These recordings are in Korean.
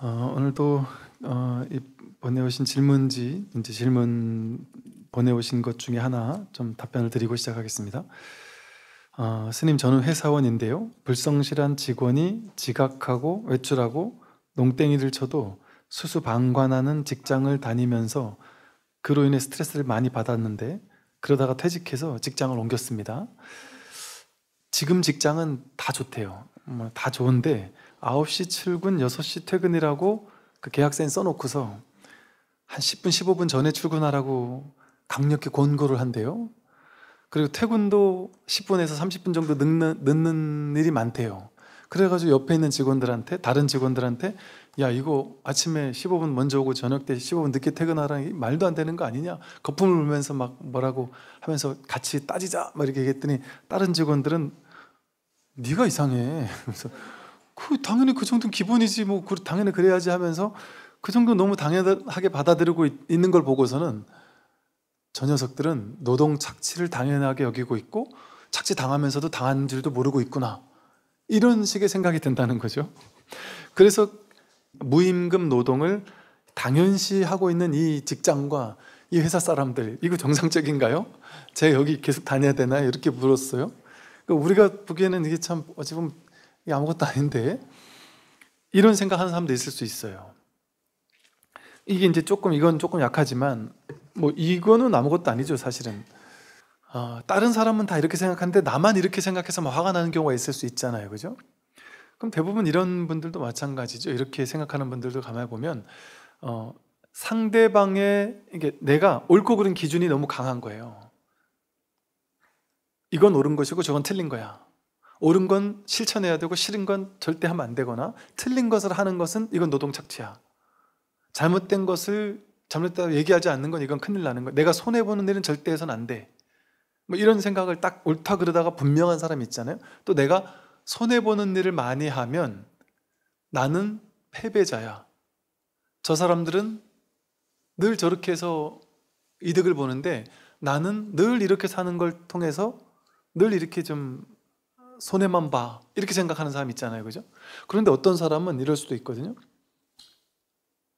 어, 오늘도 어, 보내오신 질문지 이제 질문 보내오신 것 중에 하나 좀 답변을 드리고 시작하겠습니다. 어, 스님 저는 회사원인데요. 불성실한 직원이 지각하고 외출하고 농땡이를 쳐도 수수방관하는 직장을 다니면서 그로 인해 스트레스를 많이 받았는데 그러다가 퇴직해서 직장을 옮겼습니다. 지금 직장은 다 좋대요. 뭐 다 좋은데 9시 출근, 6시 퇴근이라고 그 계약서에 써놓고서 한 10분, 15분 전에 출근하라고 강력히 권고를 한대요. 그리고 퇴근도 10분에서 30분 정도 늦는, 늦는 일이 많대요. 그래가지고 옆에 있는 직원들한테, 다른 직원들한테, 야, 이거 아침에 15분 먼저 오고 저녁 때 15분 늦게 퇴근하라는 말도 안 되는 거 아니냐? 거품을 물면서막 뭐라고 하면서 같이 따지자! 막 이렇게 얘기했더니 다른 직원들은 네가 이상해. 그래서 그 당연히 그 정도는 기본이지 뭐 그, 당연히 그래야지 하면서 그 정도 너무 당연하게 받아들이고 있, 는걸 보고서는 저 녀석들은 노동 착취를 당연하게 여기고 있고 착취 당하면서도 당한 줄도 모르고 있구나 이런 식의 생각이 든다는 거죠. 그래서 무임금 노동을 당연시하고 있는 이 직장과 이 회사 사람들 이거 정상적인가요? 제가 여기 계속 다녀야 되나 이렇게 물었어요. 그러니까 우리가 보기에는 이게 참 어찌 보면 아무것도 아닌데 이런 생각하는 사람도 있을 수 있어요. 이게 이제 조금 이건 조금 약하지만 뭐 이거는 아무것도 아니죠 사실은. 어, 다른 사람은 다 이렇게 생각하는데 나만 이렇게 생각해서 막 화가 나는 경우가 있을 수 있잖아요, 그죠? 그럼 대부분 이런 분들도 마찬가지죠. 이렇게 생각하는 분들도 가만히 보면 어, 상대방의 이게 내가 옳고 그른 기준이 너무 강한 거예요. 이건 옳은 것이고 저건 틀린 거야. 옳은 건 실천해야 되고 싫은 건 절대 하면 안 되거나 틀린 것을 하는 것은 이건 노동착취야. 잘못된 것을 잘못됐다고 얘기하지 않는 건 이건 큰일 나는 거야. 내가 손해 보는 일은 절대 해선 안 돼. 뭐 이런 생각을 딱 옳다 그러다가 분명한 사람이 있잖아요. 또 내가 손해 보는 일을 많이 하면 나는 패배자야. 저 사람들은 늘 저렇게 해서 이득을 보는데 나는 늘 이렇게 사는 걸 통해서 늘 이렇게 좀 손해만 봐 이렇게 생각하는 사람 있잖아요, 그죠? 그런데 어떤 사람은 이럴 수도 있거든요.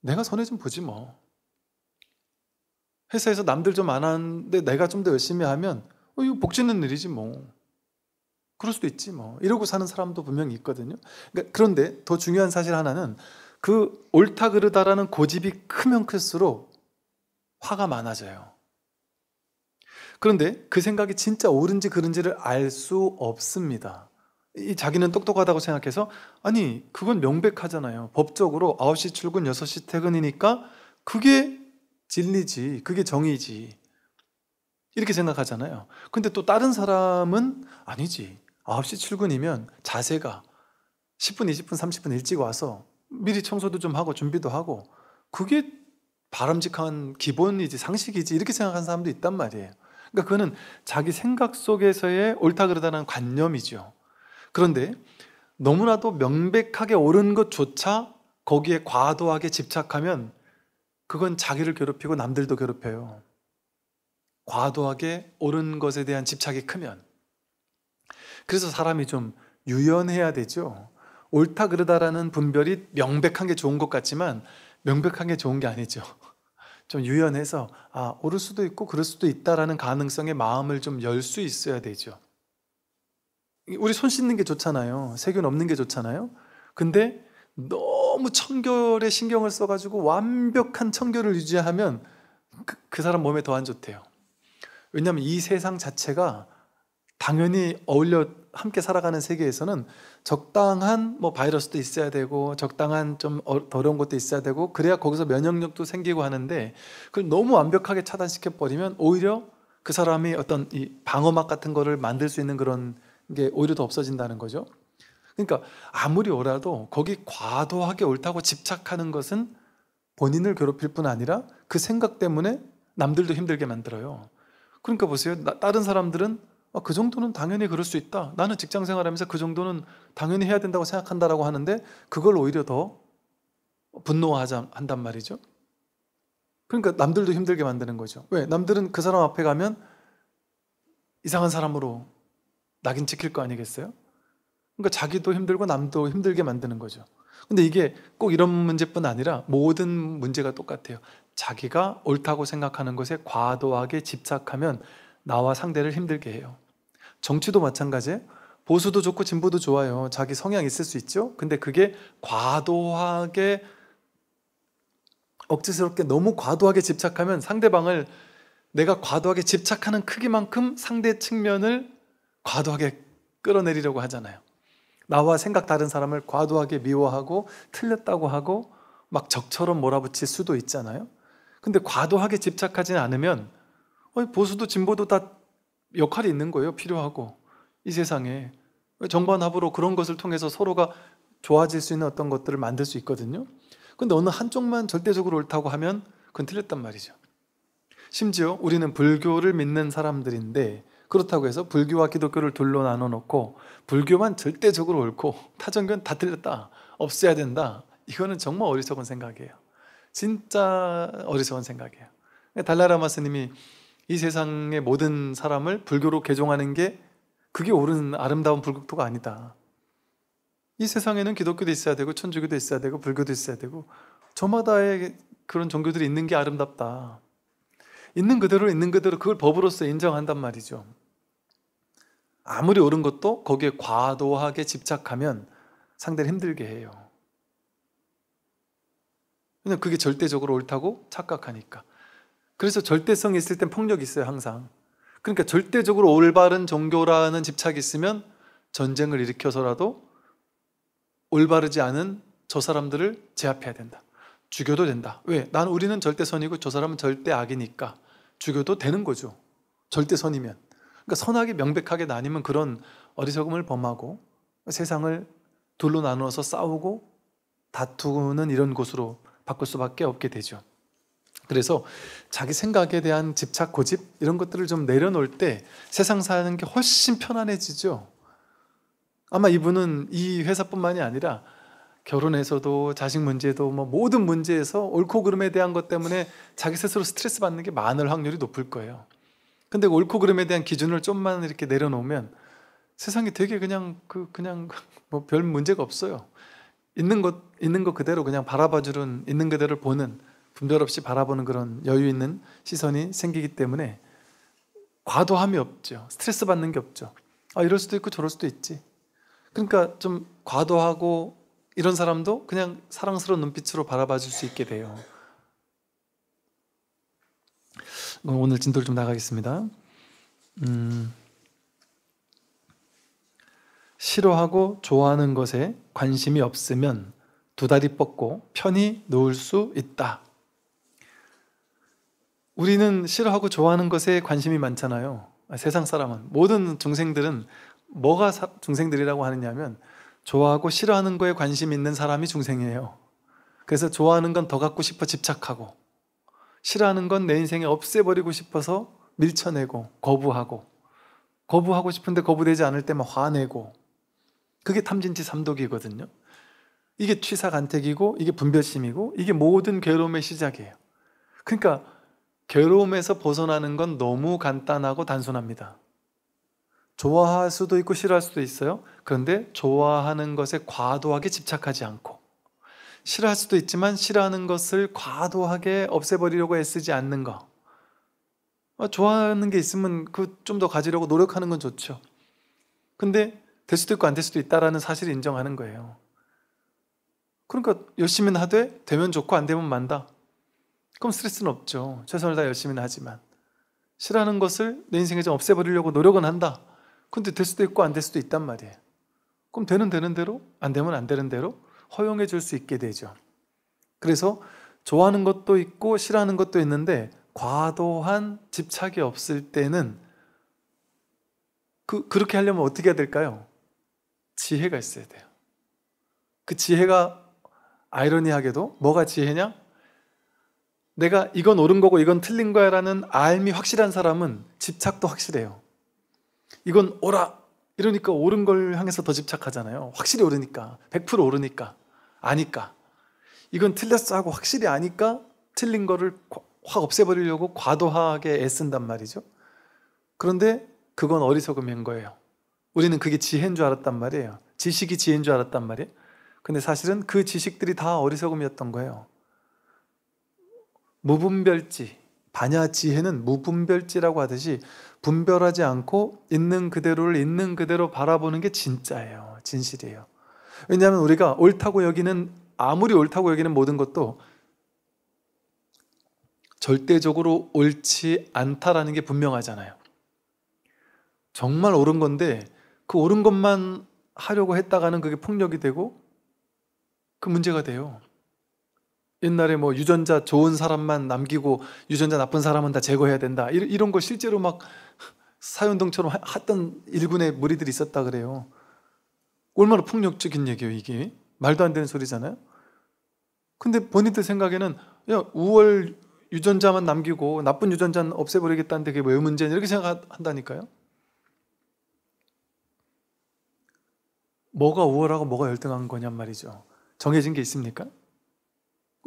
내가 손해 좀 보지 뭐. 회사에서 남들 좀 안 하는데 내가 좀 더 열심히 하면 어, 이거 복지는 일이지 뭐. 그럴 수도 있지 뭐. 이러고 사는 사람도 분명히 있거든요. 그러니까 그런데 더 중요한 사실 하나는 그 옳다 그르다라는 고집이 크면 클수록 화가 많아져요. 그런데 그 생각이 진짜 옳은지 그른지를 알 수 없습니다. 자기는 똑똑하다고 생각해서 아니 그건 명백하잖아요. 법적으로 9시 출근 6시 퇴근이니까 그게 진리지 그게 정의지 이렇게 생각하잖아요. 근데 또 다른 사람은 아니지 9시 출근이면 자세가 10분 20분 30분 일찍 와서 미리 청소도 좀 하고 준비도 하고 그게 바람직한 기본이지 상식이지 이렇게 생각하는 사람도 있단 말이에요. 그러니까 그거는 자기 생각 속에서의 옳다 그르다는 관념이죠. 그런데 너무나도 명백하게 옳은 것조차 거기에 과도하게 집착하면 그건 자기를 괴롭히고 남들도 괴롭혀요. 과도하게 옳은 것에 대한 집착이 크면. 그래서 사람이 좀 유연해야 되죠. 옳다 그르다라는 분별이 명백한 게 좋은 것 같지만 명백한 게 좋은 게 아니죠. 좀 유연해서 아 오를 수도 있고 그럴 수도 있다라는 가능성에 마음을 좀 열 수 있어야 되죠. 우리 손 씻는 게 좋잖아요. 세균 없는 게 좋잖아요. 근데 너무 청결에 신경을 써가지고 완벽한 청결을 유지하면 그, 그 사람 몸에 더 안 좋대요. 왜냐하면 이 세상 자체가 당연히 어울려 함께 살아가는 세계에서는 적당한 뭐 바이러스도 있어야 되고 적당한 좀 어려운 것도 있어야 되고 그래야 거기서 면역력도 생기고 하는데 그걸 너무 완벽하게 차단시켜 버리면 오히려 그 사람이 어떤 이 방어막 같은 거를 만들 수 있는 그런 게 오히려 더 없어진다는 거죠. 그러니까 아무리 오라도 거기 과도하게 옳다고 집착하는 것은 본인을 괴롭힐 뿐 아니라 그 생각 때문에 남들도 힘들게 만들어요. 그러니까 보세요. 다른 사람들은 아, 그 정도는 당연히 그럴 수 있다. 나는 직장 생활하면서 그 정도는 당연히 해야 된다고 생각한다라고 하는데 그걸 오히려 더 분노한단 하자 말이죠. 그러니까 남들도 힘들게 만드는 거죠. 왜? 남들은 그 사람 앞에 가면 이상한 사람으로 낙인 찍힐 거 아니겠어요? 그러니까 자기도 힘들고 남도 힘들게 만드는 거죠. 근데 이게 꼭 이런 문제뿐 아니라 모든 문제가 똑같아요. 자기가 옳다고 생각하는 것에 과도하게 집착하면 나와 상대를 힘들게 해요. 정치도 마찬가지예요. 보수도 좋고 진보도 좋아요. 자기 성향 있을 수 있죠. 근데 그게 과도하게 억지스럽게 너무 과도하게 집착하면 상대방을 내가 과도하게 집착하는 크기만큼 상대 측면을 과도하게 끌어내리려고 하잖아요. 나와 생각 다른 사람을 과도하게 미워하고 틀렸다고 하고 막 적처럼 몰아붙일 수도 있잖아요. 근데 과도하게 집착하지 않으면 보수도 진보도 다 역할이 있는 거예요. 필요하고 이 세상에 정반합으로 그런 것을 통해서 서로가 좋아질 수 있는 어떤 것들을 만들 수 있거든요. 근데 어느 한쪽만 절대적으로 옳다고 하면 그건 틀렸단 말이죠. 심지어 우리는 불교를 믿는 사람들인데 그렇다고 해서 불교와 기독교를 둘로 나눠 놓고 불교만 절대적으로 옳고 타 종교는 다 틀렸다. 없애야 된다. 이거는 정말 어리석은 생각이에요. 진짜 어리석은 생각이에요. 달라라마 스님이 이 세상의 모든 사람을 불교로 개종하는 게 그게 옳은 아름다운 불국토가 아니다. 이 세상에는 기독교도 있어야 되고 천주교도 있어야 되고 불교도 있어야 되고 저마다의 그런 종교들이 있는 게 아름답다. 있는 그대로 있는 그대로 그걸 법으로서 인정한단 말이죠. 아무리 옳은 것도 거기에 과도하게 집착하면 상대를 힘들게 해요. 왜냐 그게 절대적으로 옳다고 착각하니까. 그래서 절대성이 있을 땐 폭력이 있어요, 항상. 그러니까 절대적으로 올바른 종교라는 집착이 있으면 전쟁을 일으켜서라도 올바르지 않은 저 사람들을 제압해야 된다. 죽여도 된다. 왜? 난 우리는 절대선이고 저 사람은 절대 악이니까 죽여도 되는 거죠. 절대선이면. 그러니까 선악이 명백하게 나뉘면 그런 어리석음을 범하고 세상을 둘로 나누어서 싸우고 다투는 이런 곳으로 바꿀 수밖에 없게 되죠. 그래서 자기 생각에 대한 집착, 고집 이런 것들을 좀 내려놓을 때 세상 사는 게 훨씬 편안해지죠. 아마 이분은 이 회사뿐만이 아니라 결혼에서도 자식 문제도 뭐 모든 문제에서 옳고 그름에 대한 것 때문에 자기 스스로 스트레스 받는 게 많을 확률이 높을 거예요. 근데 그 옳고 그름에 대한 기준을 좀만 이렇게 내려놓으면 세상이 되게 그냥 그 그냥 뭐 별 문제가 없어요. 있는 것 있는 것 그대로 그냥 바라봐주는 있는 그대로 보는 분별 없이 바라보는 그런 여유 있는 시선이 생기기 때문에 과도함이 없죠. 스트레스 받는 게 없죠. 아, 이럴 수도 있고 저럴 수도 있지. 그러니까 좀 과도하고 이런 사람도 그냥 사랑스러운 눈빛으로 바라봐 줄 수 있게 돼요. 오늘 진도를 좀 나가겠습니다. 음, 싫어하고 좋아하는 것에 관심이 없으면 두 다리 뻗고 편히 누울 수 있다. 우리는 싫어하고 좋아하는 것에 관심이 많잖아요. 아, 세상 사람은 모든 중생들은 뭐가 사, 중생들이라고 하느냐면 좋아하고 싫어하는 거에 관심 있는 사람이 중생이에요. 그래서 좋아하는 건 더 갖고 싶어 집착하고 싫어하는 건 내 인생에 없애버리고 싶어서 밀쳐내고 거부하고 거부하고 싶은데 거부되지 않을 때만 화내고 그게 탐진치 삼독이거든요. 이게 취사간택이고 이게 분별심이고 이게 모든 괴로움의 시작이에요. 그러니까 괴로움에서 벗어나는 건 너무 간단하고 단순합니다. 좋아할 수도 있고 싫어할 수도 있어요. 그런데 좋아하는 것에 과도하게 집착하지 않고 싫어할 수도 있지만 싫어하는 것을 과도하게 없애버리려고 애쓰지 않는 거. 어, 좋아하는 게 있으면 그 좀 더 가지려고 노력하는 건 좋죠. 근데 될 수도 있고 안 될 수도 있다라는 사실을 인정하는 거예요. 그러니까 열심히는 하되 되면 좋고 안 되면 만다. 그럼 스트레스는 없죠. 최선을 다 열심히는 하지만 싫어하는 것을 내 인생에 좀 없애버리려고 노력은 한다. 근데 될 수도 있고 안 될 수도 있단 말이에요. 그럼 되는 되는 대로 안 되면 안 되는 대로 허용해 줄 수 있게 되죠. 그래서 좋아하는 것도 있고 싫어하는 것도 있는데 과도한 집착이 없을 때는 그, 그렇게 하려면 어떻게 해야 될까요? 지혜가 있어야 돼요. 그 지혜가 아이러니하게도 뭐가 지혜냐? 내가 이건 옳은 거고 이건 틀린 거야 라는 알미 확실한 사람은 집착도 확실해요. 이건 오라! 이러니까 옳은 걸 향해서 더 집착하잖아요. 확실히 옳으니까. 100% 옳으니까. 아니까. 이건 틀렸어 하고 확실히 아니까 틀린 거를 확 없애버리려고 과도하게 애쓴단 말이죠. 그런데 그건 어리석음인 거예요. 우리는 그게 지혜인 줄 알았단 말이에요. 지식이 지혜인 줄 알았단 말이에요. 근데 사실은 그 지식들이 다 어리석음이었던 거예요. 무분별지 반야지혜는 무분별지라고 하듯이 분별하지 않고 있는 그대로를 있는 그대로 바라보는 게 진짜예요. 진실이에요. 왜냐하면 우리가 옳다고 여기는 아무리 옳다고 여기는 모든 것도 절대적으로 옳지 않다라는 게 분명하잖아요. 정말 옳은 건데 그 옳은 것만 하려고 했다가는 그게 폭력이 되고 그 문제가 돼요. 옛날에 뭐 유전자 좋은 사람만 남기고 유전자 나쁜 사람은 다 제거해야 된다. 이런, 이거 실제로 막 사연동처럼 했던 일군의 무리들이 있었다 그래요. 얼마나 폭력적인 얘기예요, 이게. 말도 안 되는 소리잖아요. 근데 본인들 생각에는 야, 우월 유전자만 남기고 나쁜 유전자는 없애버리겠다는데 그게 왜 문제냐 이렇게 생각한다니까요. 뭐가 우월하고 뭐가 열등한 거냔 말이죠. 정해진 게 있습니까?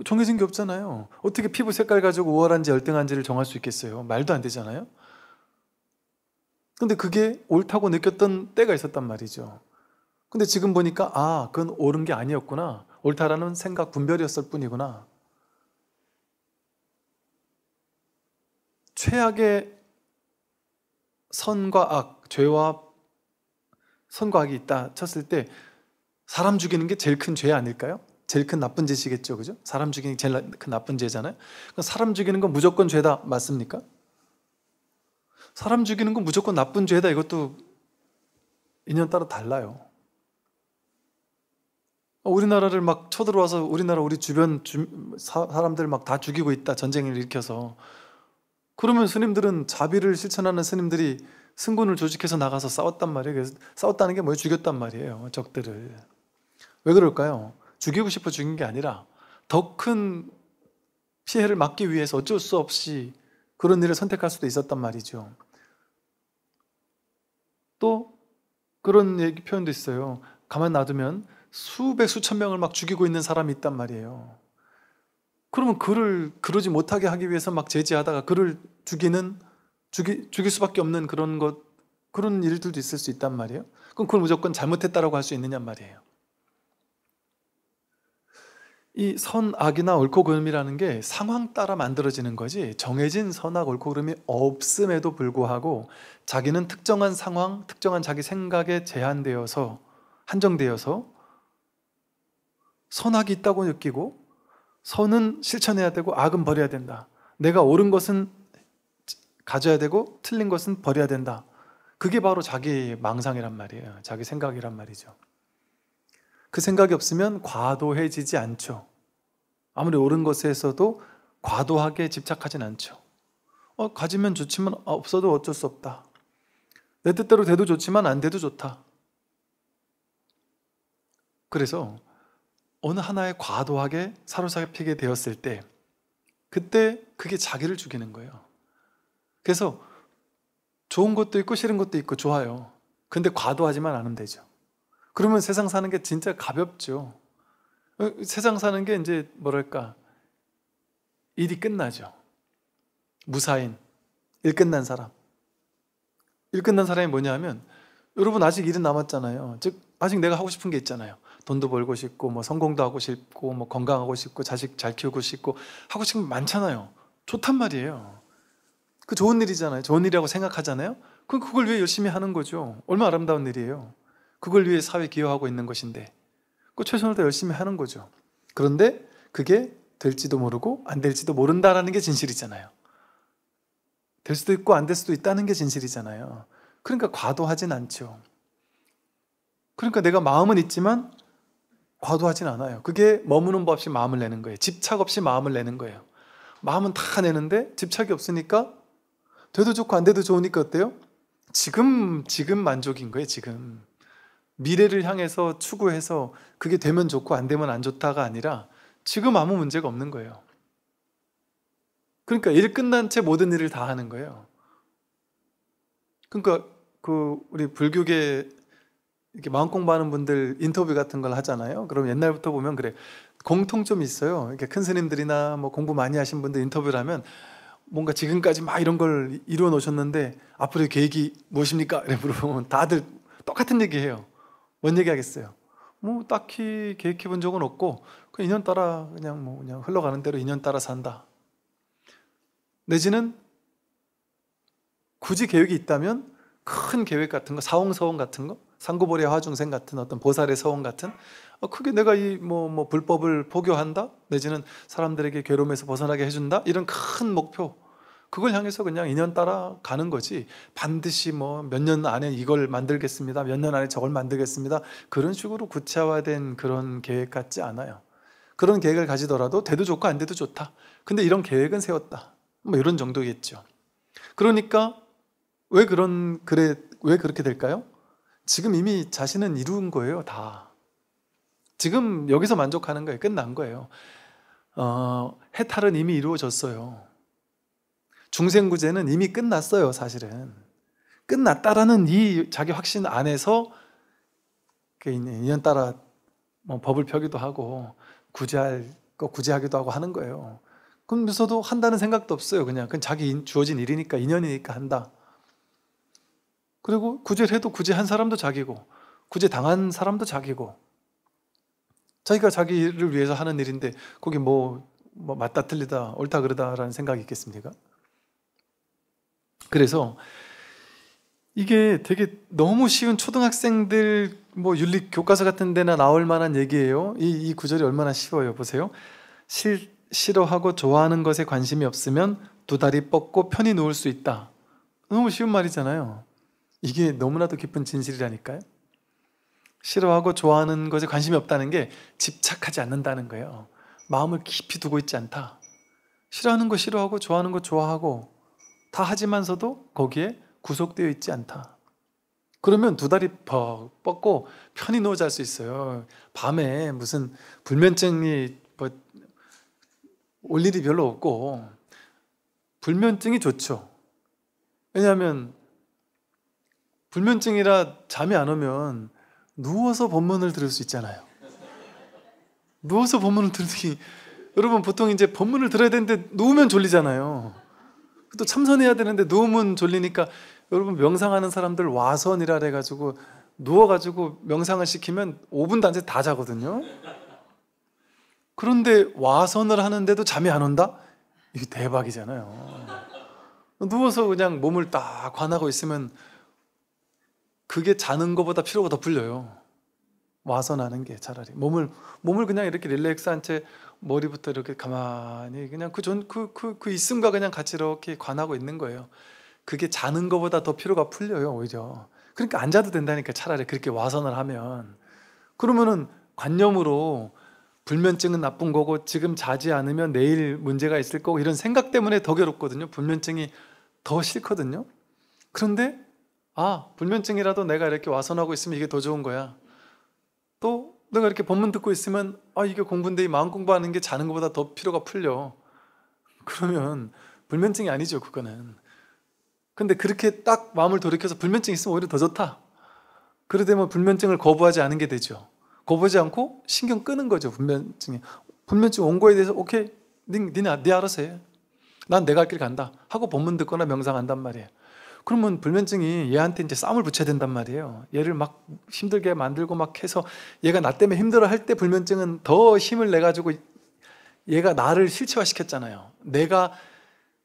정해진 게 없잖아요. 어떻게 피부 색깔 가지고 우월한지 열등한지를 정할 수 있겠어요? 말도 안 되잖아요. 근데 그게 옳다고 느꼈던 때가 있었단 말이죠. 근데 지금 보니까 아, 그건 옳은 게 아니었구나. 옳다라는 생각 분별이었을 뿐이구나. 최악의 선과 악, 죄와 선과 악이 있다 쳤을 때 사람 죽이는 게 제일 큰 죄 아닐까요? 제일 큰 나쁜 죄시겠죠. 그죠? 사람 죽이는 게 제일 큰 나쁜 죄잖아요. 사람 죽이는 건 무조건 죄다. 맞습니까? 사람 죽이는 건 무조건 나쁜 죄다. 이것도 인연 따라 달라요. 어, 우리나라를 막 쳐들어와서 우리나라 우리 주변 주, 사, 사람들 막 다 죽이고 있다. 전쟁을 일으켜서. 그러면 스님들은 자비를 실천하는 스님들이 승군을 조직해서 나가서 싸웠단 말이에요. 그래서 싸웠다는 게 뭐예요? 죽였단 말이에요. 적들을. 왜 그럴까요? 죽이고 싶어 죽인 게 아니라 더 큰 피해를 막기 위해서 어쩔 수 없이 그런 일을 선택할 수도 있었단 말이죠. 또 그런 얘기 표현도 있어요. 가만 놔두면 수백 수천 명을 막 죽이고 있는 사람이 있단 말이에요. 그러면 그를 그러지 못하게 하기 위해서 막 제지하다가 그를 죽이는 죽이, 죽일 수밖에 없는 그런 것 그런 일들도 있을 수 있단 말이에요. 그럼 그걸 무조건 잘못했다라고 할 수 있느냐 말이에요. 이 선악이나 옳고 그름이라는 게 상황 따라 만들어지는 거지 정해진 선악 옳고 그름이 없음에도 불구하고 자기는 특정한 상황, 특정한 자기 생각에 제한되어서 한정되어서 선악이 있다고 느끼고 선은 실천해야 되고 악은 버려야 된다. 내가 옳은 것은 가져야 되고 틀린 것은 버려야 된다. 그게 바로 자기 망상이란 말이에요. 자기 생각이란 말이죠. 그 생각이 없으면 과도해지지 않죠. 아무리 옳은 것에서도 과도하게 집착하진 않죠. 어, 가지면 좋지만 아, 없어도 어쩔 수 없다. 내 뜻대로 돼도 좋지만 안 돼도 좋다. 그래서 어느 하나에 과도하게 사로잡히게 되었을 때 그때 그게 자기를 죽이는 거예요. 그래서 좋은 것도 있고 싫은 것도 있고 좋아요. 근데 과도하지만 않으면 되죠. 그러면 세상 사는 게 진짜 가볍죠. 어, 세상 사는 게 이제 뭐랄까 일이 끝나죠. 무사인 일 끝난 사람. 일 끝난 사람이 뭐냐면 여러분 아직 일은 남았잖아요. 즉 아직 내가 하고 싶은 게 있잖아요. 돈도 벌고 싶고 뭐 성공도 하고 싶고 뭐 건강하고 싶고 자식 잘 키우고 싶고 하고 싶은 게 많잖아요. 좋단 말이에요. 그 좋은 일이잖아요. 좋은 일이라고 생각하잖아요. 그럼 그걸 왜 열심히 하는 거죠? 얼마나 아름다운 일이에요. 그걸 위해 사회에 기여하고 있는 것인데 그 최선을 다 열심히 하는 거죠. 그런데 그게 될지도 모르고 안 될지도 모른다라는 게 진실이잖아요. 될 수도 있고 안 될 수도 있다는 게 진실이잖아요. 그러니까 과도하진 않죠. 그러니까 내가 마음은 있지만 과도하진 않아요. 그게 머무는 법 없이 마음을 내는 거예요. 집착 없이 마음을 내는 거예요. 마음은 다 내는데 집착이 없으니까 돼도 좋고 안 돼도 좋으니까 어때요? 지금 지금 만족인 거예요. 지금 미래를 향해서 추구해서 그게 되면 좋고 안 되면 안 좋다가 아니라 지금 아무 문제가 없는 거예요. 그러니까 일 끝난 채 모든 일을 다 하는 거예요. 그러니까 그 우리 불교계 이렇게 마음 공부하는 분들 인터뷰 같은 걸 하잖아요. 그럼 옛날부터 보면 그래 공통점이 있어요. 이렇게 큰 스님들이나 뭐 공부 많이 하신 분들 인터뷰를 하면 뭔가 지금까지 막 이런 걸 이루어 놓으셨는데 앞으로의 계획이 무엇입니까? 이렇게 물어보면 다들 똑같은 얘기해요. 뭔 얘기하겠어요? 뭐 딱히 계획해 본 적은 없고 그 인연 따라 그냥 뭐 그냥 흘러가는 대로 인연 따라 산다. 내지는 굳이 계획이 있다면 큰 계획 같은 거, 사홍서원 같은 거, 상고보리 화중생 같은 어떤 보살의 서원 같은 어, 크게 내가 이 뭐뭐 뭐 불법을 포교한다 내지는 사람들에게 괴로움에서 벗어나게 해준다 이런 큰 목표 그걸 향해서 그냥 인연 따라 가는 거지 반드시 뭐 몇 년 안에 이걸 만들겠습니다. 몇 년 안에 저걸 만들겠습니다. 그런 식으로 구체화된 그런 계획 같지 않아요. 그런 계획을 가지더라도 돼도 좋고 안 돼도 좋다. 근데 이런 계획은 세웠다. 뭐 이런 정도겠죠. 그러니까 왜 그런 그래 왜 그렇게 될까요? 지금 이미 자신은 이루은 거예요, 다. 지금 여기서 만족하는 거예요. 끝난 거예요. 어, 해탈은 이미 이루어졌어요. 중생구제는 이미 끝났어요, 사실은. 끝났다라는 이 자기 확신 안에서 그 인연 따라 뭐 법을 펴기도 하고 구제할 거 구제하기도 하고 하는 거예요. 그러면서도 한다는 생각도 없어요. 그냥 그 자기 주어진 일이니까 인연이니까 한다. 그리고 구제를 해도 구제한 사람도 자기고 구제 당한 사람도 자기고 자기가 자기를 위해서 하는 일인데 거기 뭐, 뭐 맞다 틀리다 옳다 그르다라는 생각이 있겠습니까? 그래서 이게 되게 너무 쉬운 초등학생들 뭐 윤리 교과서 같은 데나 나올 만한 얘기예요. 이, 이 구절이 얼마나 쉬워요. 보세요. 실, 싫어하고 좋아하는 것에 관심이 없으면 두 다리 뻗고 편히 누울 수 있다. 너무 쉬운 말이잖아요. 이게 너무나도 깊은 진실이라니까요. 싫어하고 좋아하는 것에 관심이 없다는 게 집착하지 않는다는 거예요. 마음을 깊이 두고 있지 않다. 싫어하는 거 싫어하고 좋아하는 거 좋아하고 다 하지만서도 거기에 구속되어 있지 않다. 그러면 두 다리 퍽 뻗고 편히 누워 잘 수 있어요. 밤에 무슨 불면증이 뭐올 일이 별로 없고 불면증이 좋죠. 왜냐하면 불면증이라 잠이 안 오면 누워서 본문을 들을 수 있잖아요. 누워서 본문을 들으니 여러분 보통 이제 본문을 들어야 되는데 누우면 졸리잖아요. 또 참선해야 되는데 누우면 졸리니까 여러분 명상하는 사람들 와선이라 해가지고 누워가지고 명상을 시키면 5분단안돼다 자거든요. 그런데 와선을 하는데도 잠이 안 온다? 이게 대박이잖아요. 누워서 그냥 몸을 딱 관하고 있으면 그게 자는 것보다 피로가 더 풀려요. 와선하는게 차라리 몸을 몸을 그냥 이렇게 릴렉스한 채 머리부터 이렇게 가만히 그냥 그 전그그 그, 그, 그 있음과 그냥 같이 이렇게 관하고 있는 거예요. 그게 자는 것보다 더 피로가 풀려요 오히려. 그러니까 앉아도 된다니까 차라리 그렇게 와선을 하면 그러면은 관념으로 불면증은 나쁜 거고 지금 자지 않으면 내일 문제가 있을 거고 이런 생각 때문에 더 괴롭거든요. 불면증이 더 싫거든요. 그런데 아 불면증이라도 내가 이렇게 와선하고 있으면 이게 더 좋은 거야. 또 내가 이렇게 본문 듣고 있으면 아 이게 공부인데 이 마음 공부하는 게 자는 것보다 더 피로가 풀려. 그러면 불면증이 아니죠 그거는. 근데 그렇게 딱 마음을 돌이켜서 불면증 있으면 오히려 더 좋다. 그러되면 불면증을 거부하지 않은 게 되죠. 거부하지 않고 신경 끄는 거죠 불면증이. 불면증 온 거에 대해서 오케이 니, 니네 네 알아서 해. 난 내가 할 길 간다 하고 본문 듣거나 명상한단 말이에요. 그러면 불면증이 얘한테 이제 싸움을 붙여야 된단 말이에요. 얘를 막 힘들게 만들고 막 해서 얘가 나 때문에 힘들어 할 때 불면증은 더 힘을 내 가지고 얘가 나를 실체화 시켰잖아요. 내가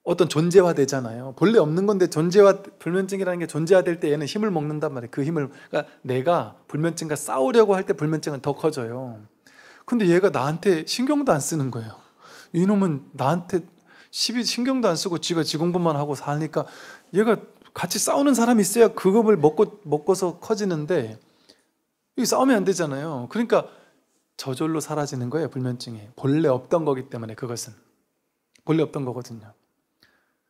어떤 존재화 되잖아요. 본래 없는 건데 존재화 불면증이라는 게 존재화 될 때 얘는 힘을 먹는단 말이에요. 그 힘을 그러니까 내가 불면증과 싸우려고 할 때 불면증은 더 커져요. 근데 얘가 나한테 신경도 안 쓰는 거예요. 이놈은 나한테 시비 신경도 안 쓰고 지가 지 공부만 하고 사니까 얘가 같이 싸우는 사람이 있어야 그겁을 먹고 먹고서 커지는데 이 싸우면 안 되잖아요. 그러니까 저절로 사라지는 거예요 불면증이 본래 없던 거기 때문에 그것은 본래 없던 거거든요.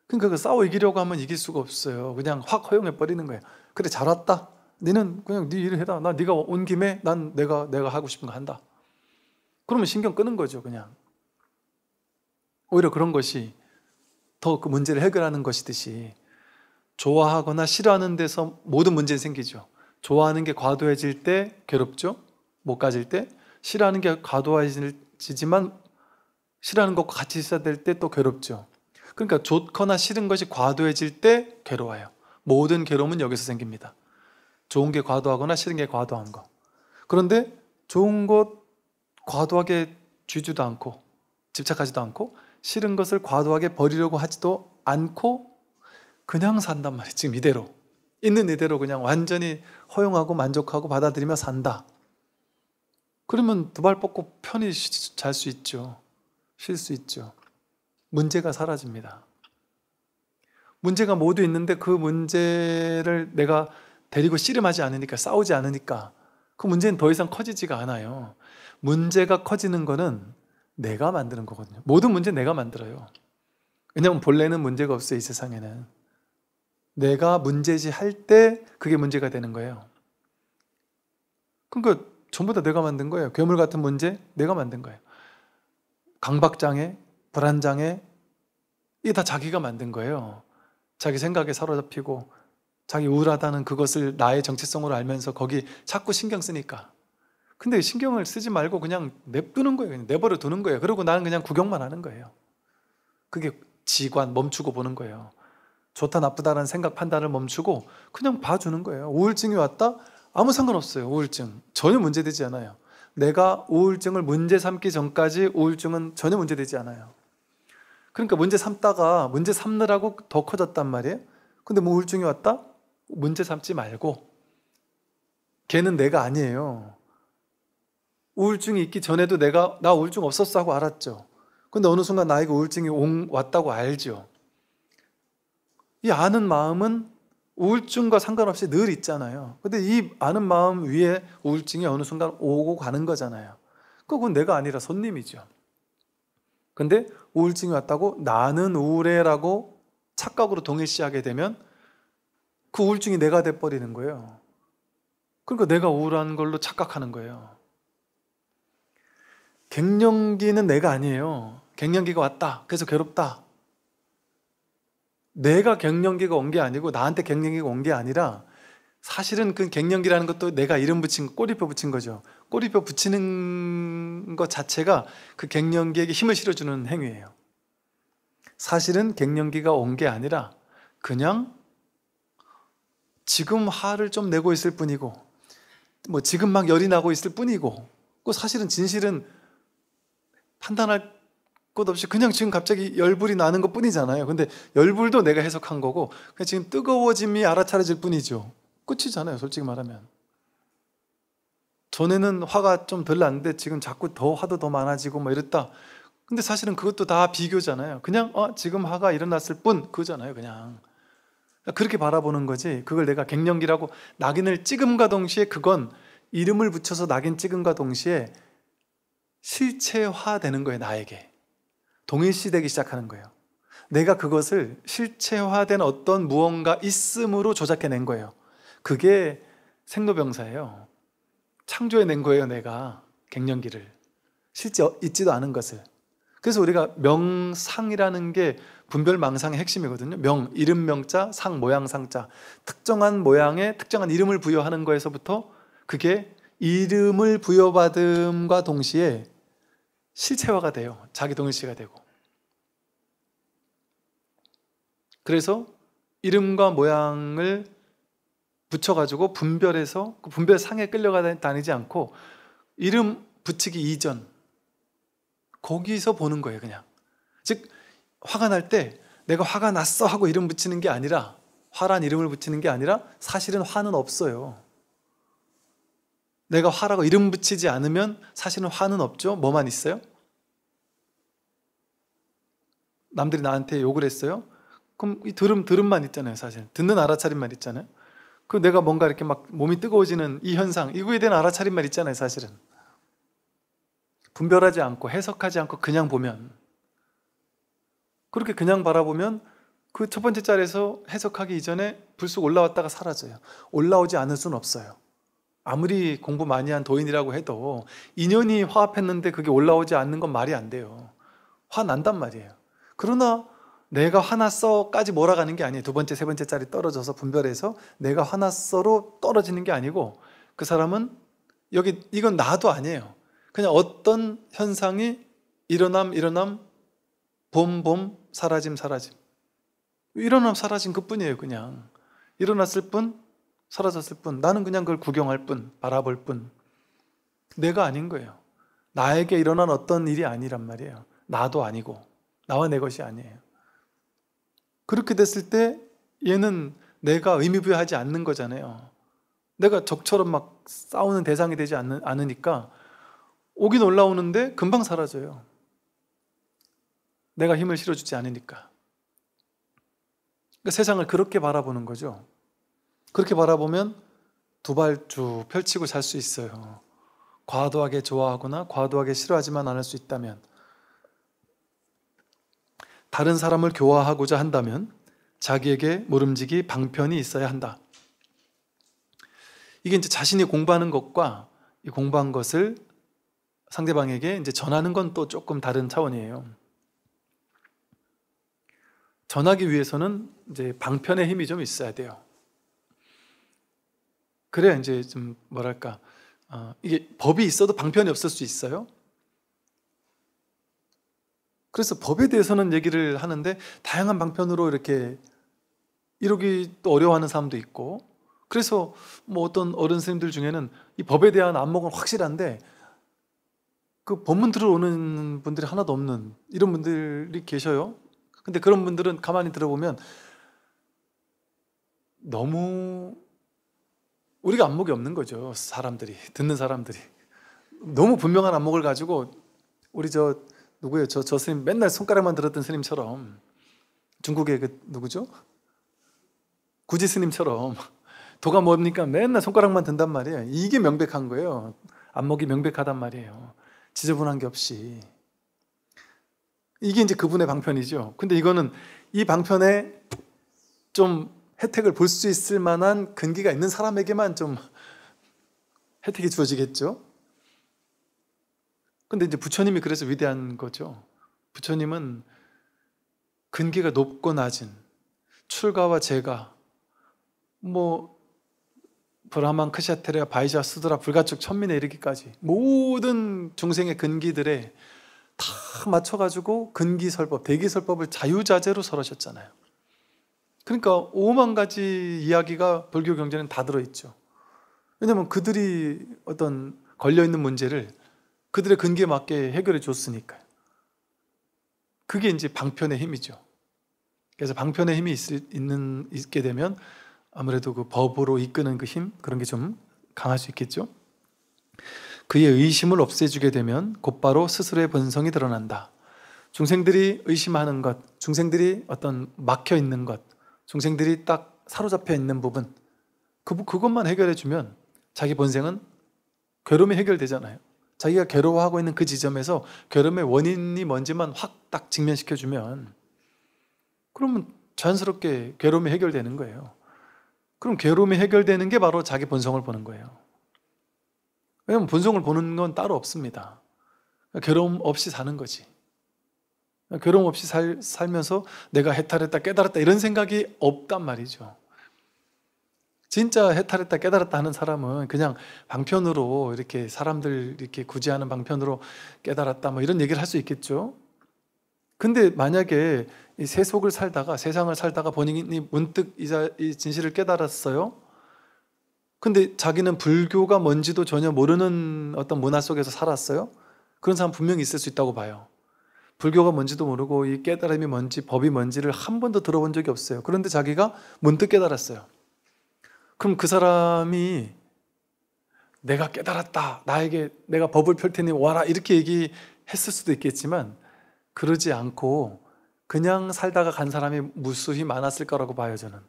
그러니까 그 싸워 이기려고 하면 이길 수가 없어요. 그냥 확 허용해 버리는 거예요. 그래 잘 왔다. 너는 그냥 네 일을 해라. 나 네가 온 김에 난 내가 내가 하고 싶은 거 한다. 그러면 신경 끄는 거죠 그냥. 오히려 그런 것이 더 그 문제를 해결하는 것이듯이 좋아하거나 싫어하는 데서 모든 문제는 생기죠. 좋아하는 게 과도해질 때 괴롭죠. 못 가질 때 싫어하는 게 과도해지지만 싫어하는 것과 같이 있어야 될 때 또 괴롭죠. 그러니까 좋거나 싫은 것이 과도해질 때 괴로워요. 모든 괴로움은 여기서 생깁니다. 좋은 게 과도하거나 싫은 게 과도한 거. 그런데 좋은 것 과도하게 쥐지도 않고 집착하지도 않고 싫은 것을 과도하게 버리려고 하지도 않고 그냥 산단 말이에요. 지금 이대로. 있는 이대로 그냥 완전히 허용하고 만족하고 받아들이며 산다. 그러면 두 발 뻗고 편히 잘 수 있죠. 쉴 수 있죠. 문제가 사라집니다. 문제가 모두 있는데 그 문제를 내가 데리고 씨름하지 않으니까 싸우지 않으니까 그 문제는 더 이상 커지지가 않아요. 문제가 커지는 거는 내가 만드는 거거든요. 모든 문제 내가 만들어요. 왜냐하면 본래는 문제가 없어요, 이 세상에는. 내가 문제지 할 때 그게 문제가 되는 거예요. 그러니까 전부 다 내가 만든 거예요. 괴물 같은 문제 내가 만든 거예요. 강박장애, 불안장애 이게 다 자기가 만든 거예요. 자기 생각에 사로잡히고 자기 우울하다는 그것을 나의 정체성으로 알면서 거기 자꾸 신경 쓰니까. 근데 신경을 쓰지 말고 그냥 냅두는 거예요. 그냥 내버려 두는 거예요. 그리고 나는 그냥 구경만 하는 거예요. 그게 지관 멈추고 보는 거예요. 좋다 나쁘다라는 생각 판단을 멈추고 그냥 봐주는 거예요. 우울증이 왔다? 아무 상관없어요. 우울증. 전혀 문제되지 않아요. 내가 우울증을 문제 삼기 전까지 우울증은 전혀 문제되지 않아요. 그러니까 문제 삼다가 문제 삼느라고 더 커졌단 말이에요. 근데 뭐 우울증이 왔다? 문제 삼지 말고 걔는 내가 아니에요. 우울증이 있기 전에도 내가 나 우울증 없었어 하고 알았죠. 근데 어느 순간 나에게 우울증이 온, 왔다고 알죠. 이 아는 마음은 우울증과 상관없이 늘 있잖아요. 근데 이 아는 마음 위에 우울증이 어느 순간 오고 가는 거잖아요. 그건 내가 아니라 손님이죠. 근데 우울증이 왔다고 나는 우울해라고 착각으로 동일시하게 되면 그 우울증이 내가 돼버리는 거예요. 그러니까 내가 우울한 걸로 착각하는 거예요. 갱년기는 내가 아니에요. 갱년기가 왔다. 그래서 괴롭다. 내가 갱년기가 온 게 아니고 나한테 갱년기가 온 게 아니라 사실은 그 갱년기라는 것도 내가 이름 붙인 꼬리뼈 붙인 거죠. 꼬리뼈 붙이는 것 자체가 그 갱년기에게 힘을 실어주는 행위예요. 사실은 갱년기가 온 게 아니라 그냥 지금 화를 좀 내고 있을 뿐이고 뭐 지금 막 열이 나고 있을 뿐이고 그 사실은 진실은 판단할 끝없이 그냥 지금 갑자기 열불이 나는 것 뿐이잖아요. 근데 열불도 내가 해석한 거고 그냥 지금 뜨거워짐이 알아차려질 뿐이죠. 끝이잖아요. 솔직히 말하면. 전에는 화가 좀 덜 났는데 지금 자꾸 더 화도 더 많아지고 뭐 이랬다. 근데 사실은 그것도 다 비교잖아요. 그냥 어, 지금 화가 일어났을 뿐 그잖아요. 거 그냥. 그렇게 바라보는 거지. 그걸 내가 갱년기라고 낙인을 찍음과 동시에 그건 이름을 붙여서 낙인 찍음과 동시에 실체화되는 거예요, 나에게. 동일시되기 시작하는 거예요. 내가 그것을 실체화된 어떤 무언가 있음으로 조작해낸 거예요. 그게 생로병사예요. 창조해낸 거예요, 내가. 갱년기를. 실제 있지도 않은 것을. 그래서 우리가 명상이라는 게 분별망상의 핵심이거든요. 명, 이름 명자, 상, 모양 상자. 특정한 모양에 특정한 이름을 부여하는 거에서부터 그게 이름을 부여받음과 동시에 실체화가 돼요. 자기 동일시가 되고. 그래서 이름과 모양을 붙여가지고 분별해서 그 분별 상에 끌려다니지 않고 이름 붙이기 이전 거기서 보는 거예요, 그냥. 즉 화가 날 때 내가 화가 났어 하고 이름 붙이는 게 아니라 화란 이름을 붙이는 게 아니라 사실은 화는 없어요. 내가 화라고 이름 붙이지 않으면 사실은 화는 없죠. 뭐만 있어요? 남들이 나한테 욕을 했어요. 그럼 이 들음 들음만 있잖아요, 사실. 듣는 알아차림만 있잖아요. 그 내가 뭔가 이렇게 막 몸이 뜨거워지는 이 현상, 이거에 대한 알아차림만 있잖아요, 사실은. 분별하지 않고 해석하지 않고 그냥 보면 그렇게 그냥 바라보면 그 첫 번째 자리에서 해석하기 이전에 불쑥 올라왔다가 사라져요. 올라오지 않을 수 없어요. 아무리 공부 많이 한 도인이라고 해도 인연이 화합했는데 그게 올라오지 않는 건 말이 안 돼요. 화 난단 말이에요. 그러나 내가 화났어까지 몰아가는 게 아니에요. 두 번째, 세 번째 짜리 떨어져서 분별해서 내가 화났어로 떨어지는 게 아니고 그 사람은 여기 이건 나도 아니에요. 그냥 어떤 현상이 일어남 일어남 봄봄 사라짐 사라짐 일어남 사라진 그뿐이에요. 그냥 일어났을 뿐 사라졌을 뿐 나는 그냥 그걸 구경할 뿐 바라볼 뿐 내가 아닌 거예요. 나에게 일어난 어떤 일이 아니란 말이에요. 나도 아니고 나와 내 것이 아니에요. 그렇게 됐을 때 얘는 내가 의미부여하지 않는 거잖아요. 내가 적처럼 막 싸우는 대상이 되지 않으니까 오긴 올라오는데 금방 사라져요. 내가 힘을 실어주지 않으니까. 그러니까 세상을 그렇게 바라보는 거죠. 그렇게 바라보면 두 발 쭉 펼치고 살 수 있어요. 과도하게 좋아하거나 과도하게 싫어하지만 않을 수 있다면 다른 사람을 교화하고자 한다면 자기에게 모름지기 방편이 있어야 한다. 이게 이제 자신이 공부하는 것과 이 공부한 것을 상대방에게 이제 전하는 건 또 조금 다른 차원이에요. 전하기 위해서는 이제 방편의 힘이 좀 있어야 돼요. 그래야 이제 좀 뭐랄까 어, 이게 법이 있어도 방편이 없을 수 있어요. 그래서 법에 대해서는 얘기를 하는데 다양한 방편으로 이렇게 이러기 또 어려워하는 사람도 있고 그래서 뭐 어떤 어른 선생님들 중에는 이 법에 대한 안목은 확실한데 그 법문 들어오는 분들이 하나도 없는 이런 분들이 계셔요. 근데 그런 분들은 가만히 들어보면 너무 우리가 안목이 없는 거죠. 사람들이 듣는 사람들이 너무 분명한 안목을 가지고 우리 저 누구예요? 저, 저 스님 맨날 손가락만 들었던 스님처럼 중국의 그 누구죠? 구지 스님처럼 도가 뭡니까? 맨날 손가락만 든단 말이에요. 이게 명백한 거예요. 안목이 명백하단 말이에요. 지저분한 게 없이. 이게 이제 그분의 방편이죠. 근데 이거는 이 방편에 좀 혜택을 볼 수 있을 만한 근기가 있는 사람에게만 좀 혜택이 주어지겠죠. 근데 이제 부처님이 그래서 위대한 거죠. 부처님은 근기가 높고 낮은 출가와 재가 뭐 브라만 크샤테레 바이자 수드라 불가축 천민에 이르기까지 모든 중생의 근기들에 다 맞춰가지고 근기설법 대기설법을 자유자재로 설하셨잖아요. 그러니까 5만 가지 이야기가 불교 경전에다 들어있죠. 왜냐면 그들이 어떤 걸려있는 문제를 그들의 근기에 맞게 해결해 줬으니까요. 그게 이제 방편의 힘이죠. 그래서 방편의 힘이 있, 있는, 있게 되면 아무래도 그 법으로 이끄는 그 힘, 그런 게 좀 강할 수 있겠죠. 그의 의심을 없애주게 되면 곧바로 스스로의 본성이 드러난다. 중생들이 의심하는 것, 중생들이 어떤 막혀 있는 것, 중생들이 딱 사로잡혀 있는 부분, 그, 그것만 해결해주면 자기 본생은 괴로움이 해결되잖아요. 자기가 괴로워하고 있는 그 지점에서 괴로움의 원인이 뭔지만 확 딱 직면시켜주면 그러면 자연스럽게 괴로움이 해결되는 거예요. 그럼 괴로움이 해결되는 게 바로 자기 본성을 보는 거예요. 왜냐면 본성을 보는 건 따로 없습니다. 그러니까 괴로움 없이 사는 거지. 그러니까 괴로움 없이 살, 살면서 내가 해탈했다 깨달았다 이런 생각이 없단 말이죠. 진짜 해탈했다 깨달았다 하는 사람은 그냥 방편으로 이렇게 사람들 이렇게 구제하는 방편으로 깨달았다 뭐 이런 얘기를 할 수 있겠죠. 근데 만약에 이 세속을 살다가 세상을 살다가 본인이 문득 이 진실을 깨달았어요. 근데 자기는 불교가 뭔지도 전혀 모르는 어떤 문화 속에서 살았어요. 그런 사람 분명히 있을 수 있다고 봐요. 불교가 뭔지도 모르고 이 깨달음이 뭔지 법이 뭔지를 한 번도 들어본 적이 없어요. 그런데 자기가 문득 깨달았어요. 그럼 그 사람이 내가 깨달았다. 나에게 내가 법을 펼 테니 와라. 이렇게 얘기했을 수도 있겠지만 그러지 않고 그냥 살다가 간 사람이 무수히 많았을 거라고 봐요, 저는.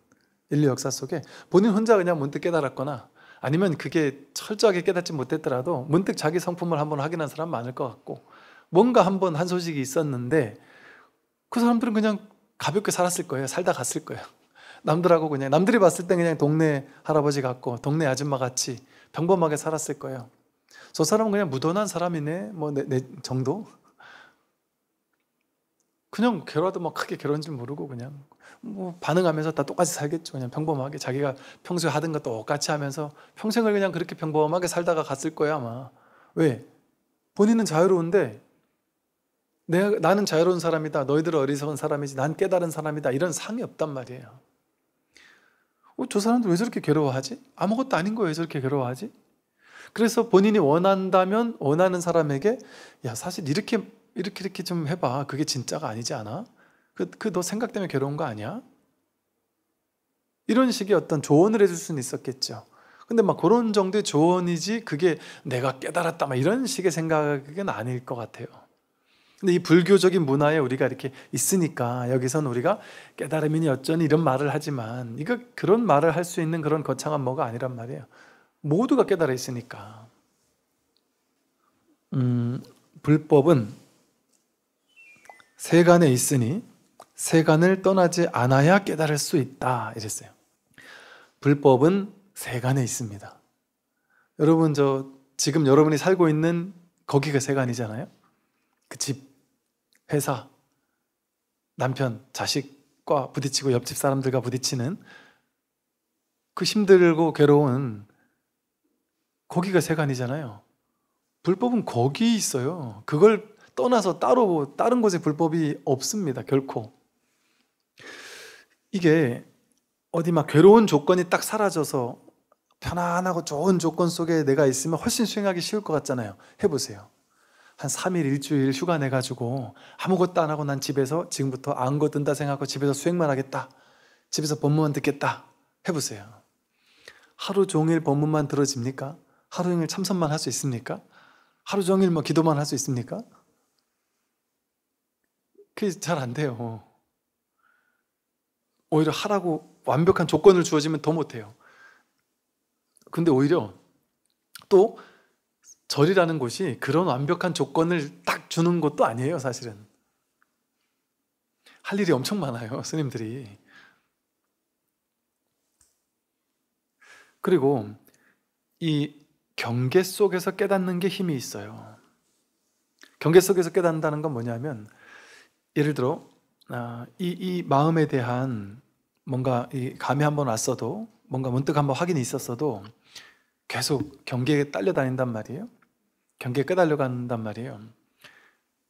인류 역사 속에 본인 혼자 그냥 문득 깨달았거나 아니면 그게 철저하게 깨닫지 못했더라도 문득 자기 성품을 한번 확인한 사람 많을 것 같고 뭔가 한번 한 소식이 있었는데 그 사람들은 그냥 가볍게 살았을 거예요. 살다 갔을 거예요. 남들하고 그냥 남들이 봤을 땐 그냥 동네 할아버지 같고 동네 아줌마 같이 평범하게 살았을 거예요. 저 사람은 그냥 무던한 사람이네 뭐 내, 네, 내 네 정도. 그냥 걔라도 막 뭐 크게 결혼인 줄 모르고 그냥 뭐 반응하면서 다 똑같이 살겠죠. 그냥 평범하게 자기가 평소에 하던 것 똑같이 하면서 평생을 그냥 그렇게 평범하게 살다가 갔을 거야 아마. 왜? 본인은 자유로운데 내가 나는 자유로운 사람이다. 너희들은 어리석은 사람이지. 난 깨달은 사람이다. 이런 상이 없단 말이에요. 어, 저 사람들 왜 저렇게 괴로워하지? 아무것도 아닌 거예 저렇게 괴로워하지? 그래서 본인이 원한다면 원하는 사람에게 야 사실 이렇게 이렇게 이렇게 좀 해봐. 그게 진짜가 아니지 않아? 그 그 너 생각 때문에 괴로운 거 아니야? 이런 식의 어떤 조언을 해줄 수는 있었겠죠. 근데 막 그런 정도의 조언이지 그게 내가 깨달았다 막 이런 식의 생각은 아닐 것 같아요. 근데 이 불교적인 문화에 우리가 이렇게 있으니까 여기선 우리가 깨달음이니 어쩌니 이런 말을 하지만 이거 그런 말을 할 수 있는 그런 거창한 뭐가 아니란 말이에요. 모두가 깨달아 있으니까. 음, 불법은 세간에 있으니 세간을 떠나지 않아야 깨달을 수 있다 이랬어요. 불법은 세간에 있습니다. 여러분 저 지금 여러분이 살고 있는 거기가 세간이잖아요. 그 집, 회사, 남편, 자식과 부딪히고 옆집 사람들과 부딪히는 그 힘들고 괴로운 거기가 세간이잖아요. 불법은 거기 있어요. 그걸 떠나서 따로 다른 곳에 불법이 없습니다. 결코. 이게 어디 막 괴로운 조건이 딱 사라져서 편안하고 좋은 조건 속에 내가 있으면 훨씬 수행하기 쉬울 것 같잖아요. 해보세요. 한 3일 일주일 휴가 내 가지고 아무것도 안 하고 난 집에서 지금부터 안거 든다 생각하고 집에서 수행만 하겠다. 집에서 법문만 듣겠다. 해 보세요. 하루 종일 법문만 들어집니까? 하루 종일 참선만 할 수 있습니까? 하루 종일 뭐 기도만 할 수 있습니까? 그게 잘 안 돼요. 오히려 하라고 완벽한 조건을 주어지면 더 못해요. 근데 오히려 또 절이라는 곳이 그런 완벽한 조건을 딱 주는 것도 아니에요, 사실은. 할 일이 엄청 많아요, 스님들이. 그리고 이 경계 속에서 깨닫는 게 힘이 있어요. 경계 속에서 깨닫는다는 건 뭐냐면, 예를 들어, 아, 이, 이 마음에 대한 뭔가 이 감이 한번 왔어도, 뭔가 문득 한번 확인이 있었어도, 계속 경계에 딸려다닌단 말이에요. 경계에 끄달려 간단 말이에요.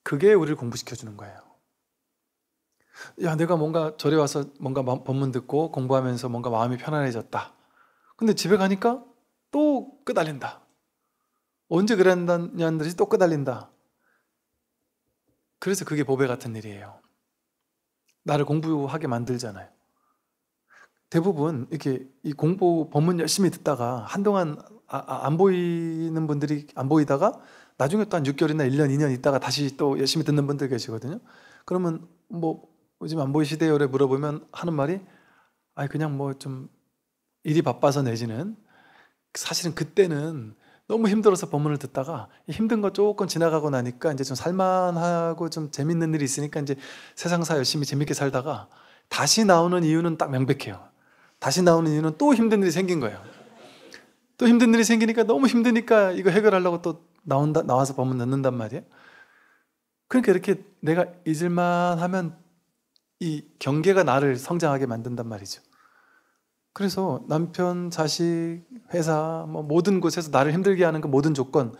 그게 우리를 공부시켜 주는 거예요. 야, 내가 뭔가 절에 와서 뭔가 법문 듣고 공부하면서 뭔가 마음이 편안해졌다. 근데 집에 가니까 또 끄달린다. 언제 그랬냐는 듯이 또 끄달린다. 그래서 그게 보배 같은 일이에요. 나를 공부하게 만들잖아요. 대부분 이렇게 이 공부 법문 열심히 듣다가 한동안 아, 아, 안 보이는 분들이 안 보이다가 나중에 또 한 6개월이나 1년, 2년 있다가 다시 또 열심히 듣는 분들 계시거든요. 그러면 뭐 요즘 안 보이시대요를 물어보면 하는 말이 아 그냥 뭐 좀 일이 바빠서 내지는 사실은 그때는 너무 힘들어서 법문을 듣다가 힘든 거 조금 지나가고 나니까 이제 좀 살만하고 좀 재밌는 일이 있으니까 이제 세상사 열심히 재밌게 살다가 다시 나오는 이유는 딱 명백해요. 다시 나오는 이유는 또 힘든 일이 생긴 거예요. 또 힘든 일이 생기니까 너무 힘드니까 이거 해결하려고 또 나온다, 나와서 법문 넣는단 말이에요. 그러니까 이렇게 내가 잊을만 하면 이 경계가 나를 성장하게 만든단 말이죠. 그래서 남편, 자식, 회사, 뭐 모든 곳에서 나를 힘들게 하는 그 모든 조건,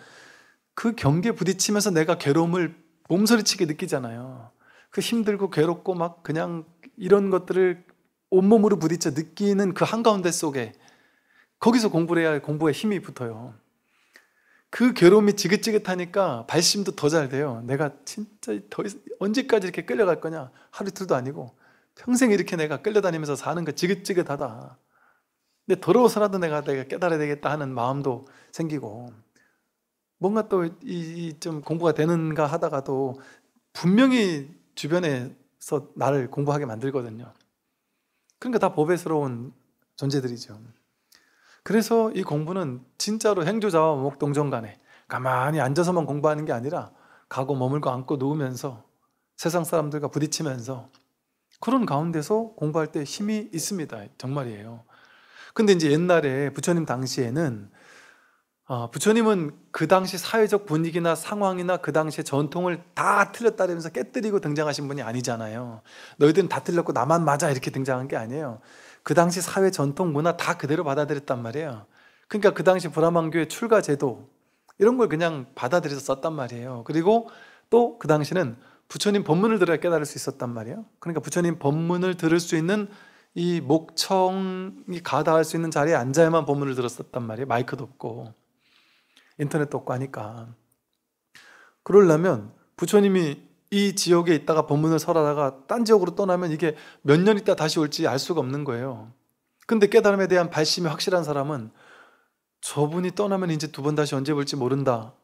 그경계 부딪히면서 내가 괴로움을 몸서리치게 느끼잖아요. 그 힘들고 괴롭고 막 그냥 이런 것들을 온몸으로 부딪혀 느끼는 그 한가운데 속에 거기서 공부를 해야 공부에 힘이 붙어요. 그 괴로움이 지긋지긋하니까 발심도 더 잘 돼요. 내가 진짜 더 언제까지 이렇게 끌려갈 거냐? 하루 이도 아니고 평생 이렇게 내가 끌려다니면서 사는 거 지긋지긋하다. 근데 더러워서라도 내가 내가 깨달아야 되겠다 하는 마음도 생기고 뭔가 또이좀 공부가 되는가 하다가도 분명히 주변에서 나를 공부하게 만들거든요. 그러니까 다 보배스러운 존재들이죠. 그래서 이 공부는 진짜로 행주자와목동전 간에 가만히 앉아서만 공부하는 게 아니라 가고 머물고 앉고 누우면서 세상 사람들과 부딪히면서 그런 가운데서 공부할 때 힘이 있습니다. 정말이에요. 근데 이제 옛날에 부처님 당시에는 어, 부처님은 그 당시 사회적 분위기나 상황이나 그 당시의 전통을 다 틀렸다면서 깨뜨리고 등장하신 분이 아니잖아요. 너희들은 다 틀렸고 나만 맞아 이렇게 등장한 게 아니에요. 그 당시 사회 전통 문화 다 그대로 받아들였단 말이에요. 그러니까 그 당시 브라만교의 출가 제도 이런 걸 그냥 받아들여서 썼단 말이에요. 그리고 또 그 당시는 부처님 법문을 들어야 깨달을 수 있었단 말이에요. 그러니까 부처님 법문을 들을 수 있는 이 목청이 가다할 수 있는 자리에 앉아야만 법문을 들었었단 말이에요. 마이크도 없고 인터넷도 없고 하니까. 그러려면 부처님이 이 지역에 있다가 법문을 설하다가 딴 지역으로 떠나면 이게 몇 년 있다 다시 올지 알 수가 없는 거예요. 근데 깨달음에 대한 발심이 확실한 사람은 저분이 떠나면 이제 두 번 다시 언제 볼지 모른다.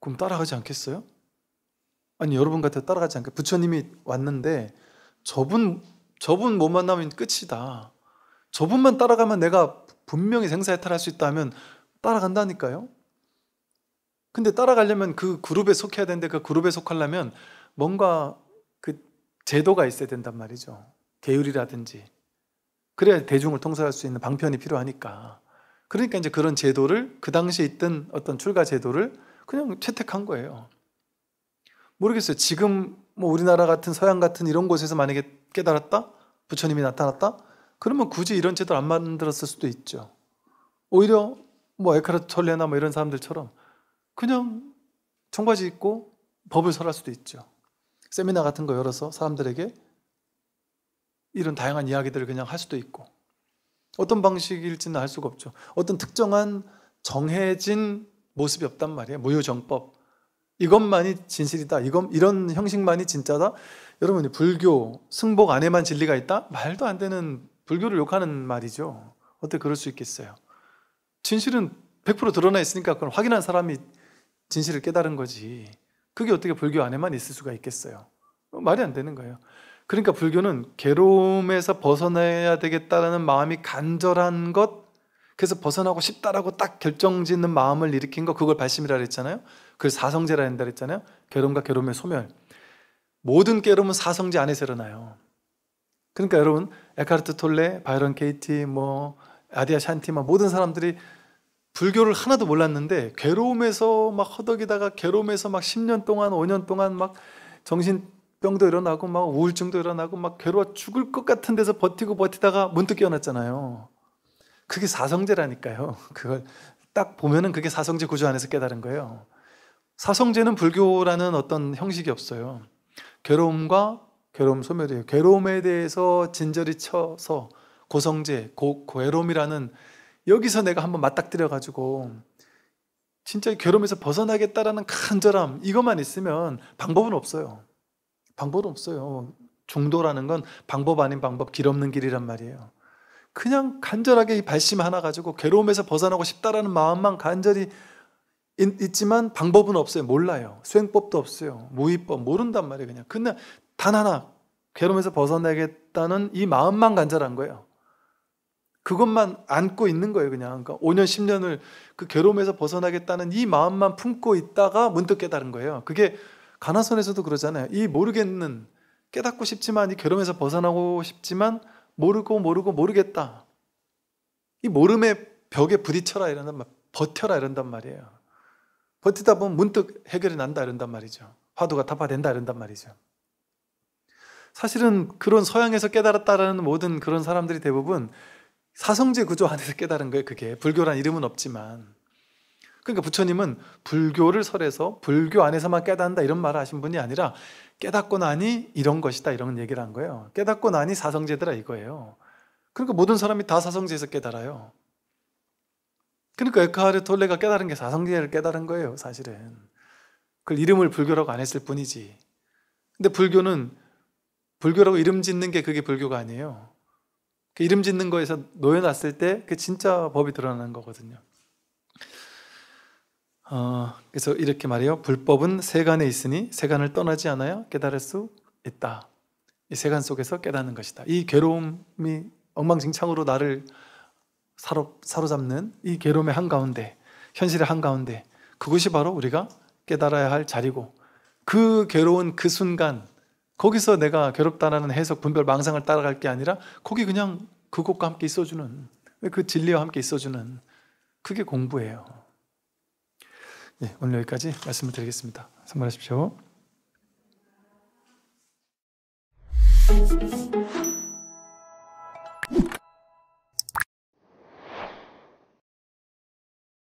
그럼 따라가지 않겠어요? 아니 여러분 같아 따라가지 않게 부처님이 왔는데 저분 저분 못 만나면 끝이다. 저분만 따라가면 내가 분명히 생사에 탈할 수 있다 하면 따라간다니까요. 근데 따라가려면 그 그룹에 속해야 되는데 그 그룹에 속하려면 뭔가 그 제도가 있어야 된단 말이죠. 계율이라든지. 그래야 대중을 통솔할 수 있는 방편이 필요하니까. 그러니까 이제 그런 제도를 그 당시에 있던 어떤 출가 제도를 그냥 채택한 거예요. 모르겠어요. 지금 뭐 우리나라 같은 서양 같은 이런 곳에서 만약에 깨달았다? 부처님이 나타났다? 그러면 굳이 이런 제도를 안 만들었을 수도 있죠. 오히려 뭐 에카르트 톨레나 뭐 이런 사람들처럼 그냥 청바지 입고 법을 설할 수도 있죠. 세미나 같은 거 열어서 사람들에게 이런 다양한 이야기들을 그냥 할 수도 있고 어떤 방식일지는 알 수가 없죠. 어떤 특정한 정해진 모습이 없단 말이에요. 무효정법. 이것만이 진실이다. 이건 이런 형식만이 진짜다. 여러분 불교 승복 안에만 진리가 있다? 말도 안 되는 불교를 욕하는 말이죠. 어떻게 그럴 수 있겠어요? 진실은 100% 드러나 있으니까 그걸 확인한 사람이 진실을 깨달은 거지. 그게 어떻게 불교 안에만 있을 수가 있겠어요? 어, 말이 안 되는 거예요. 그러니까 불교는 괴로움에서 벗어나야 되겠다는 마음이 간절한 것, 그래서 벗어나고 싶다라고 딱 결정짓는 마음을 일으킨 거, 그걸 발심이라 그랬잖아요. 그걸 사성제라 한다 그랬잖아요. 괴로움과 괴로움의 소멸. 모든 괴로움은 사성제 안에서 일어나요. 그러니까 여러분, 에카르트 톨레, 바이런 케이티, 뭐 아디아 샨티, 뭐 모든 사람들이 불교를 하나도 몰랐는데 괴로움에서 막 허덕이다가 괴로움에서 막 10년 동안 5년 동안 막 정신병도 일어나고 막 우울증도 일어나고 막 괴로워 죽을 것 같은 데서 버티고 버티다가 문득 깨어났잖아요. 그게 사성제라니까요. 그걸 딱 보면은 그게 사성제 구조 안에서 깨달은 거예요. 사성제는 불교라는 어떤 형식이 없어요. 괴로움과 괴로움 소멸이에요. 괴로움에 대해서 진절이 쳐서 고성제, 고, 괴로움이라는 여기서 내가 한번 맞닥뜨려 가지고 진짜 괴로움에서 벗어나겠다라는 간절함 이것만 있으면 방법은 없어요. 방법은 없어요. 중도라는 건 방법 아닌 방법, 길 없는 길이란 말이에요. 그냥 간절하게 이 발심 하나 가지고 괴로움에서 벗어나고 싶다라는 마음만 간절히 있, 지만 방법은 없어요. 몰라요. 수행법도 없어요. 무의법 모른단 말이에요. 그냥 그냥 단 하나 괴로움에서 벗어나겠다는 이 마음만 간절한 거예요. 그것만 안고 있는 거예요, 그냥. 그러니까 5년, 10년을 그 괴로움에서 벗어나겠다는 이 마음만 품고 있다가 문득 깨달은 거예요. 그게 가나선에서도 그러잖아요. 이 모르겠는 깨닫고 싶지만 이 괴로움에서 벗어나고 싶지만 모르고 모르고 모르겠다. 이 모름의 벽에 부딪혀라 이런단 말, 버텨라 이런단 말이에요. 버티다 보면 문득 해결이 난다 이런단 말이죠. 화두가 타파된다 이런단 말이죠. 사실은 그런 서양에서 깨달았다라는 모든 그런 사람들이 대부분 사성제 구조 안에서 깨달은 거예요. 그게 불교란 이름은 없지만 그러니까 부처님은 불교를 설해서 불교 안에서만 깨닫는다 이런 말을 하신 분이 아니라 깨닫고 나니 이런 것이다 이런 얘기를 한 거예요. 깨닫고 나니 사성제더라 이거예요. 그러니까 모든 사람이 다 사성제에서 깨달아요. 그러니까 에카르 톨레가 깨달은 게 사성제를 깨달은 거예요, 사실은. 그 이름을 불교라고 안 했을 뿐이지. 근데 불교는 불교라고 이름 짓는 게 그게 불교가 아니에요. 그 이름 짓는 거에서 놓여놨을 때 그 진짜 법이 드러나는 거거든요. 어, 그래서 이렇게 말해요. 불법은 세간에 있으니 세간을 떠나지 않아야 깨달을 수 있다. 이 세간 속에서 깨닫는 것이다. 이 괴로움이 엉망진창으로 나를 사로, 사로잡는 이 괴로움의 한가운데, 현실의 한가운데, 그것이 바로 우리가 깨달아야 할 자리고, 그 괴로운 그 순간, 거기서 내가 괴롭다라는 해석, 분별, 망상을 따라갈 게 아니라 거기 그냥 그곳과 함께 있어주는 그 진리와 함께 있어주는 그게 공부예요. 예, 오늘 여기까지 말씀을 드리겠습니다. 선물하십시오.